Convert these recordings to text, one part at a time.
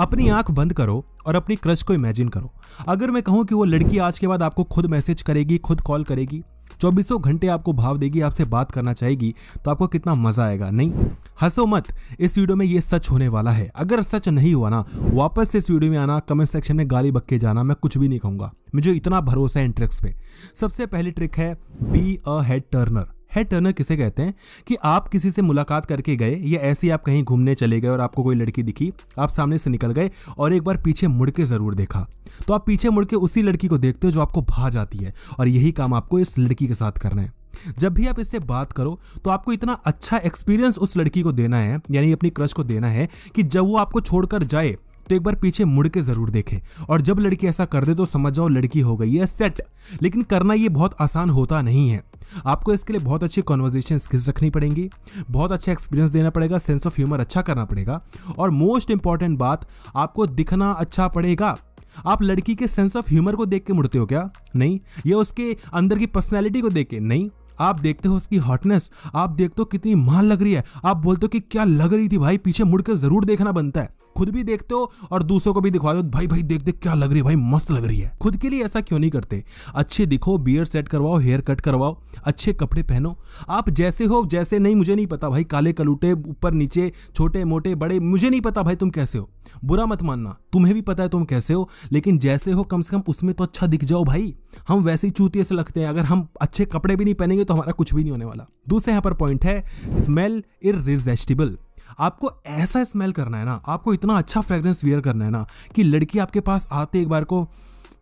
अपनी आंख बंद करो और अपनी क्रश को इमेजिन करो अगर मैं कहूँ कि वो लड़की आज के बाद आपको खुद मैसेज करेगी खुद कॉल करेगी चौबीसों घंटे आपको भाव देगी आपसे बात करना चाहेगी तो आपको कितना मजा आएगा नहीं हंसो मत इस वीडियो में ये सच होने वाला है अगर सच नहीं हुआ ना वापस से इस वीडियो में आना कमेंट सेक्शन में गाली बक्के जाना मैं कुछ भी नहीं कहूँगा मुझे इतना भरोसा है इन ट्रिक्स पे सबसे पहली ट्रिक है be a head turner head turner किसे कहते हैं कि आप किसी से मुलाकात करके गए या ऐसे ही आप कहीं घूमने चले गए और आपको कोई लड़की दिखी आप सामने से निकल गए और एक बार पीछे मुड़ के ज़रूर देखा तो आप पीछे मुड़ के उसी लड़की को देखते हो जो आपको भा जाती है और यही काम आपको इस लड़की के साथ करना है जब भी आप इससे बात करो तो आपको इतना अच्छा एक्सपीरियंस उस लड़की को देना है यानी अपनी क्रश को देना है कि जब वो आपको छोड़कर जाए तो एक बार पीछे मुड़ के जरूर देखे और जब लड़की ऐसा कर दे तो समझ जाओ लड़की हो गई है सेट लेकिन करना ये बहुत आसान होता नहीं है आपको इसके लिए बहुत अच्छी कॉन्वर्जेशन स्किल्स रखनी पड़ेंगी बहुत अच्छा एक्सपीरियंस देना पड़ेगा सेंस ऑफ ह्यूमर अच्छा करना पड़ेगा और मोस्ट इंपॉर्टेंट बात आपको दिखना अच्छा पड़ेगा आप लड़की के सेंस ऑफ ह्यूमर को देख के मुड़ते हो क्या नहीं या उसके अंदर की पर्सनैलिटी को देख के नहीं आप देखते हो उसकी हॉटनेस आप देखते हो कितनी मान लग रही है आप बोलते हो कि क्या लग रही थी भाई पीछे मुड़कर जरूर देखना बनता है खुद भी देखते हो और दूसरों को भी दिखवा दो भाई भाई देख देख क्या लग रही है भाई मस्त लग रही है खुद के लिए ऐसा क्यों नहीं करते अच्छे दिखो बियर सेट करवाओ हेयर कट करवाओ अच्छे कपड़े पहनो आप जैसे हो जैसे नहीं मुझे नहीं पता भाई काले कलूटे ऊपर नीचे छोटे मोटे बड़े मुझे नहीं पता भाई तुम कैसे हो बुरा मत मानना तुम्हें भी पता है तुम कैसे हो लेकिन जैसे हो कम से कम उसमें तो अच्छा दिख जाओ भाई हम वैसे ही चूतिए से लगते हैं अगर हम अच्छे कपड़े भी नहीं पहनेंगे तो हमारा कुछ भी नहीं होने वाला दूसरे यहाँ पर पॉइंट है स्मेल इरेजिस्टिबल आपको ऐसा स्मेल करना है ना आपको इतना अच्छा फ्रेग्रेंस वेयर करना है ना कि लड़की आपके पास आते एक बार को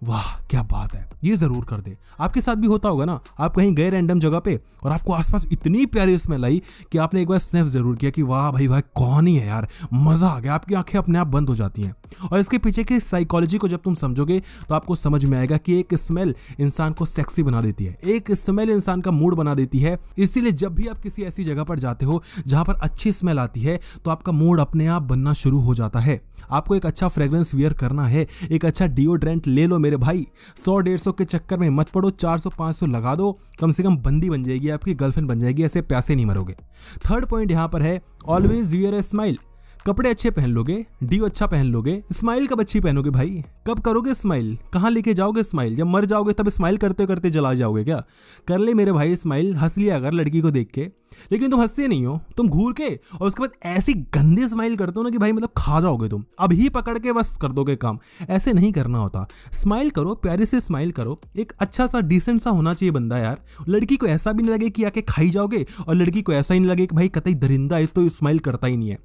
वाह क्या बात है ये जरूर कर दे आपके साथ भी होता होगा ना आप कहीं गए रैंडम जगह पे और आपको आसपास इतनी प्यारी स्मेल आई कि आपने एक बार स्नेफ जरूर किया कि वाह भाई वाह कौन ही है यार मजा आ गया आपकी आंखें अपने आप बंद हो जाती हैं और इसके पीछे की साइकोलॉजी को जब तुम समझोगे तो आपको समझ में आएगा कि एक स्मेल इंसान को सेक्सी बना देती है एक स्मेल इंसान का मूड बना देती है इसीलिए जब भी आप किसी ऐसी जगह पर जाते हो जहां पर अच्छी स्मेल आती है तो आपका मूड अपने आप बनना शुरू हो जाता है आपको एक अच्छा फ्रेग्रेंस वियर करना है एक अच्छा डिओड्रेंट ले लो मेरे भाई सौ डेढ़ सौ के चक्कर में मत पड़ो चार सौ पाँच सौ लगा दो कम से कम बंदी बन जाएगी आपकी गर्लफ्रेंड बन जाएगी ऐसे प्यासे नहीं मरोगे थर्ड पॉइंट यहाँ पर है ऑलवेज वियर ए स्माइल कपड़े अच्छे पहन लोगे डी अच्छा पहन लोगे स्माइल कब अच्छी पहनोगे भाई कब करोगे स्माइल कहाँ लेके जाओगे स्माइल जब मर जाओगे तब स्माइल करते करते जला जाओगे क्या कर ले मेरे भाई स्माइल हंस लिया अगर लड़की को देख के लेकिन तुम हंसते नहीं हो तुम घूर के और उसके बाद ऐसी गंदी स्माइल करते हो ना कि भाई मतलब खा जाओगे तुम अब ही पकड़ के बस कर दोगे काम ऐसे नहीं करना होता स्माइल करो प्यारे से स्माइल करो एक अच्छा सा डिसेंट सा होना चाहिए बंदा यार लड़की को ऐसा भी नहीं लगे कि आके खाई जाओगे और लड़की को ऐसा ही नहीं लगे कि भाई कतई दरिंदा है तो स्माइल करता ही नहीं है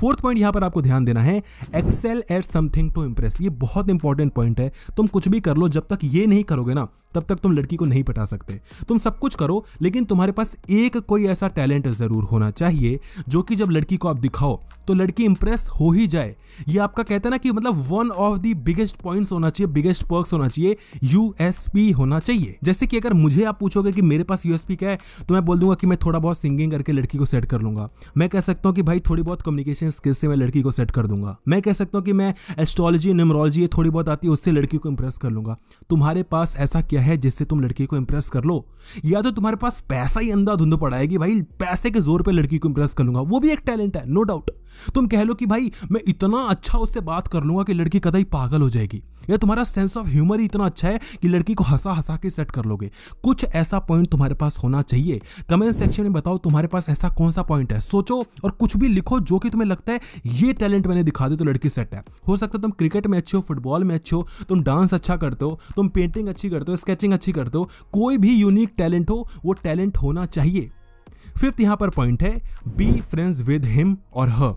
फोर्थ पॉइंट यहां पर आपको ध्यान देना है excel at something to impress ये बहुत इंपॉर्टेंट पॉइंट है तुम कुछ भी कर लो जब तक ये नहीं करोगे ना तब तक तुम लड़की को नहीं पटा सकते तुम सब कुछ करो लेकिन तुम्हारे पास एक कोई ऐसा टैलेंट जरूर होना चाहिए जो कि जब लड़की को आप दिखाओ तो लड़की इंप्रेस हो ही जाए ये आपका कहते ना कि मतलब one of the biggest points होना चाहिए बिगेस्ट पर्क्स होना चाहिए यूएसपी होना चाहिए जैसे कि अगर मुझे आप पूछोगे कि मेरे पास यूएसपी क्या है तो मैं बोल दूंगा कि मैं थोड़ा बहुत सिंगिंग करके लड़की को सेट कर लूंगा मैं कह सकता हूँ कि भाई थोड़ी बहुत कम्युनिकेशन स्किल्स से मैं लड़की को सेट कर दूंगा मैं कह सकता हूँ कि मैं एस्ट्रोलॉजी न्यूमरोलॉजी थोड़ी बहुत आती है उससे लड़की को इंप्रेस कर लूंगा तुम्हारे पास ऐसा क्या है जिससे तुम लड़की को इंप्रेस कर लो या तो तुम्हारे पास पैसा ही अंधा धुंध पड़ा है कि भाई पैसे के जोर पे लड़की को इंप्रेस कर लूंगा वो भी एक टैलेंट है नो डाउट तुम कह लो कि भाई मैं इतना अच्छा उससे बात कर लूंगा कि लड़की कदाई पागल हो जाएगी या तुम्हारा सेंस ऑफ ह्यूमर ही इतना अच्छा है कि लड़की को हंसा हंसा के सेट कर लोगे कुछ ऐसा पॉइंट तुम्हारे पास होना चाहिए कमेंट सेक्शन में बताओ तुम्हारे पास ऐसा कौन सा पॉइंट है सोचो और कुछ भी लिखो जो कि तुम्हें लगता है ये टैलेंट मैंने दिखा दे तो लड़की सेट है हो सकता है तुम क्रिकेट में अच्छे हो फुटबॉल में अच्छे हो तुम डांस अच्छा करते हो तुम पेंटिंग अच्छी करते हो इसके स्केचिंग अच्छी करते हो कोई भी यूनिक टैलेंट हो वो टैलेंट होना चाहिए फिफ्थ यहाँ पर पॉइंट है बी फ्रेंड्स विद हिम और हर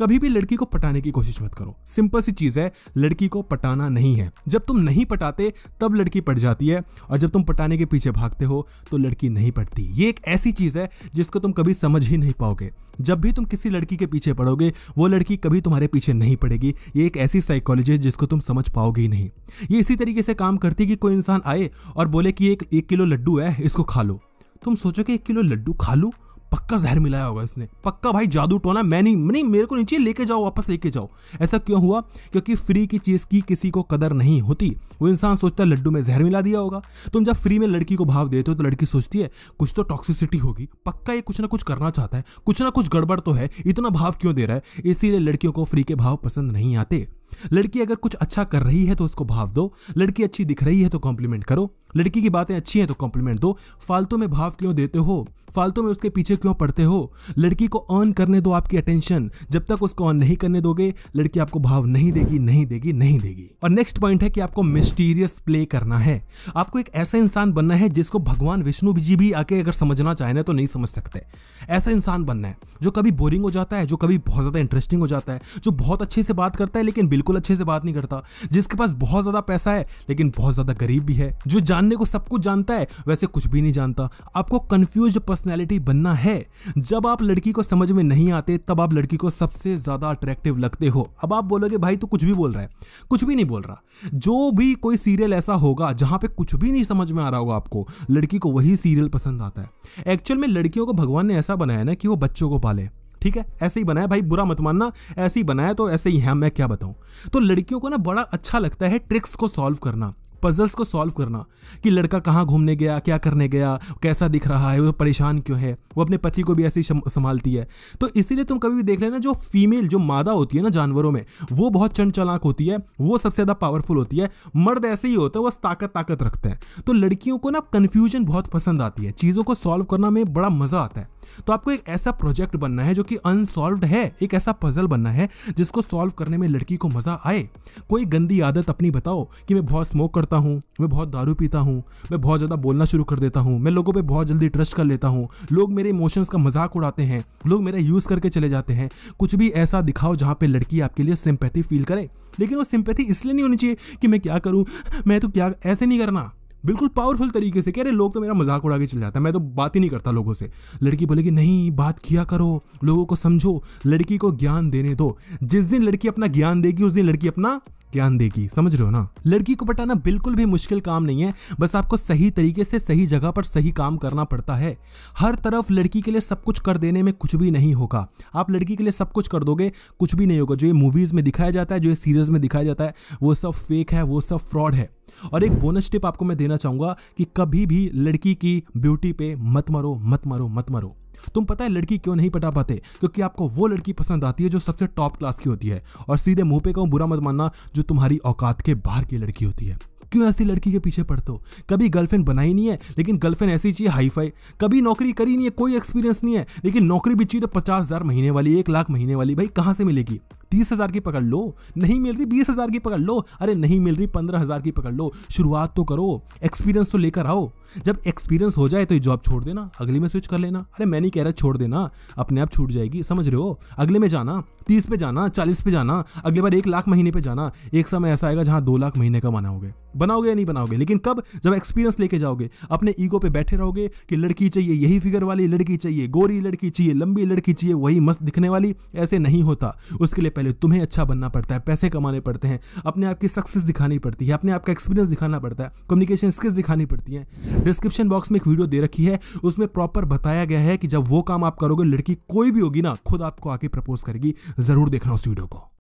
कभी भी लड़की को पटाने की कोशिश मत करो सिंपल सी चीज है लड़की को पटाना नहीं है जब तुम नहीं पटाते तब लड़की पट जाती है और जब तुम पटाने के पीछे भागते हो तो लड़की नहीं पटती ये एक ऐसी चीज है जिसको तुम कभी समझ ही नहीं पाओगे जब भी तुम किसी लड़की के पीछे पड़ोगे वो लड़की कभी तुम्हारे पीछे नहीं पड़ेगी ये एक ऐसी साइकोलॉजी है जिसको तुम समझ पाओगे ही नहीं ये इसी तरीके से काम करती कि कोई इंसान आए और बोले कि एक एक किलो लड्डू है इसको खा लो तुम सोचो कि एक किलो लड्डू खा लूँ पक्का जहर मिलाया होगा इसने पक्का भाई जादू टोना मैं नहीं नहीं मेरे को नीचे लेके जाओ वापस लेके जाओ ऐसा क्यों हुआ क्योंकि फ्री की चीज़ की किसी को कदर नहीं होती वो इंसान सोचता है लड्डू में जहर मिला दिया होगा तुम जब फ्री में लड़की को भाव देते हो तो लड़की सोचती है कुछ तो टॉक्सिसिटी होगी पक्का ये कुछ ना कुछ करना चाहता है कुछ ना कुछ गड़बड़ तो है इतना भाव क्यों दे रहा है इसीलिए लड़कियों को फ्री के भाव पसंद नहीं आते लड़की अगर कुछ अच्छा कर रही है तो उसको भाव दो लड़की अच्छी दिख रही है तो कॉम्प्लीमेंट करो लड़की की बातें अच्छी हैं तो कॉम्प्लीमेंट दो फालतू में भाव क्यों देते हो फालतू में उसके पीछे क्यों पड़ते हो लड़की को अर्न करने दो आपकी अटेंशन जब तक उसको अर्न नहीं करने दोगे लड़की आपको भाव नहीं देगी नहीं देगी नहीं देगी और नेक्स्ट पॉइंट है कि आपको मिस्टीरियस प्ले करना है आपको एक ऐसा इंसान बनना है जिसको भगवान विष्णु जी भी आके अगर समझना चाहे ना तो नहीं समझ सकते ऐसा इंसान बनना है जो कभी बोरिंग हो जाता है जो कभी बहुत ज्यादा इंटरेस्टिंग हो जाता है जो बहुत अच्छे से बात करता है लेकिन बिल्कुल अच्छे से बात नहीं करता जिसके पास बहुत ज्यादा पैसा है लेकिन बहुत ज्यादा गरीब भी है जो जान जानने को सब कुछ जानता है वैसे कुछ भी नहीं जानता आपको कंफ्यूज पर्सनैलिटी बनना है जब आप लड़की को समझ में नहीं आते तब आप लड़की को सबसे ज्यादा अट्रैक्टिव लगते हो अब आप बोलोगे भाई तो कुछ भी बोल रहा है कुछ भी नहीं बोल रहा जो भी कोई सीरियल ऐसा होगा जहां पे कुछ भी नहीं समझ में आ रहा होगा आपको लड़की को वही सीरियल पसंद आता है एक्चुअल में लड़कियों को भगवान ने ऐसा बनाया ना कि वो बच्चों को पाले ठीक है ऐसे ही बनाया भाई बुरा मत मानना ऐसे ही बनाया तो ऐसे ही है मैं क्या बताऊं तो लड़कियों को ना बड़ा अच्छा लगता है ट्रिक्स को सॉल्व करना पजल्स को सॉल्व करना कि लड़का कहाँ घूमने गया क्या करने गया कैसा दिख रहा है वो परेशान क्यों है वो अपने पति को भी ऐसे ही संभालती है तो इसीलिए तुम कभी भी देख लेना जो फीमेल जो मादा होती है ना जानवरों में वो बहुत चंड चलाक होती है वो सबसे ज़्यादा पावरफुल होती है मर्द ऐसे ही होता है बस ताकत ताकत रखते हैं तो लड़कियों को ना कन्फ्यूजन बहुत पसंद आती है चीज़ों को सॉल्व करना में बड़ा मज़ा आता है तो आपको एक ऐसा प्रोजेक्ट बनना है जो कि अनसॉल्व है एक ऐसा पजल बनना है जिसको सॉल्व करने में लड़की को मजा आए कोई गंदी आदत अपनी बताओ कि मैं बहुत स्मोक करता हूँ मैं बहुत दारू पीता हूँ मैं बहुत ज़्यादा बोलना शुरू कर देता हूँ मैं लोगों पर बहुत जल्दी ट्रस्ट कर लेता हूँ लोग मेरे इमोशंस का मजाक उड़ाते हैं लोग मेरा यूज़ करके चले जाते हैं कुछ भी ऐसा दिखाओ जहाँ पर लड़की आपके लिए सिंपैथी फील करे लेकिन वो सिंपैथी इसलिए नहीं होनी चाहिए कि मैं क्या करूँ मैं तो क्या ऐसे नहीं करना बिल्कुल पावरफुल तरीके से कह रहे लोग तो मेरा मजाक उड़ा के चल जाता है मैं तो बात ही नहीं करता लोगों से लड़की बोलेगी नहीं बात किया करो लोगों को समझो लड़की को ज्ञान देने दो जिस दिन लड़की अपना ज्ञान देगी उस दिन लड़की अपना ज्ञान देगी समझ रहे हो ना लड़की को बटाना बिल्कुल भी मुश्किल काम नहीं है बस आपको सही तरीके से सही जगह पर सही काम करना पड़ता है हर तरफ लड़की के लिए सब कुछ कर देने में कुछ भी नहीं होगा आप लड़की के लिए सब कुछ कर दोगे कुछ भी नहीं होगा जो ये मूवीज में दिखाया जाता है जो ये सीरीज में दिखाया जाता है वो सब फेक है वो सब फ्रॉड है और एक बोनस टिप आपको मैं देना चाहूंगा कि कभी भी लड़की की ब्यूटी पे मत मरो मत मरो मत मरो तुम पता है लड़की क्यों नहीं पटा पाते क्योंकि आपको वो लड़की पसंद आती है जो सबसे टॉप क्लास की होती है और सीधे मुंह पे कहूँ बुरा मत मानना जो तुम्हारी औकात के बाहर की लड़की होती है क्यों ऐसी लड़की के पीछे पड़ते हो कभी गर्लफ्रेंड बनाई नहीं है लेकिन गर्लफ्रेंड ऐसी चाहिए हाई फाई कभी नौकरी करी नहीं है कोई एक्सपीरियंस नहीं है लेकिन नौकरी भी चाहिए तो पचास हज़ार महीने वाली एक लाख महीने वाली भाई कहाँ से मिलेगी तीस हजार की पकड़ लो नहीं मिल रही बीस हजार की पकड़ लो अरे नहीं मिल रही पंद्रह हजार की पकड़ लो शुरुआत तो करो एक्सपीरियंस तो लेकर आओ जब एक्सपीरियंस हो जाए तो ये जॉब छोड़ देना अगले में स्विच कर लेना अरे मैं नहीं कह रहा छोड़ देना अपने आप छूट जाएगी समझ रहे हो अगले में जाना तीस पे जाना चालीस पे जाना अगली बार एक लाख महीने पे जाना एक समय ऐसा आएगा जहाँ दो लाख महीने का बनाओगे बनाओगे या नहीं बनाओगे लेकिन कब जब एक्सपीरियंस लेके जाओगे अपने ईगो पे बैठे रहोगे कि लड़की चाहिए यही फिगर वाली लड़की चाहिए गोरी लड़की चाहिए लंबी लड़की चाहिए वही मस्त दिखने वाली ऐसे नहीं होता उसके लिए पहले तुम्हें अच्छा बनना पड़ता है पैसे कमाने पड़ते हैं अपने आप की सक्सेस दिखानी पड़ती है अपने आप का एक्सपीरियंस दिखाना पड़ता है कम्युनिकेशन स्किल्स दिखानी पड़ती है डिस्क्रिप्शन बॉक्स में एक वीडियो दे रखी है उसमें प्रॉपर बताया गया है कि जब वो काम आप करोगे लड़की कोई भी होगी ना खुद आपको आके प्रपोज करेगी जरूर देखना उस वीडियो को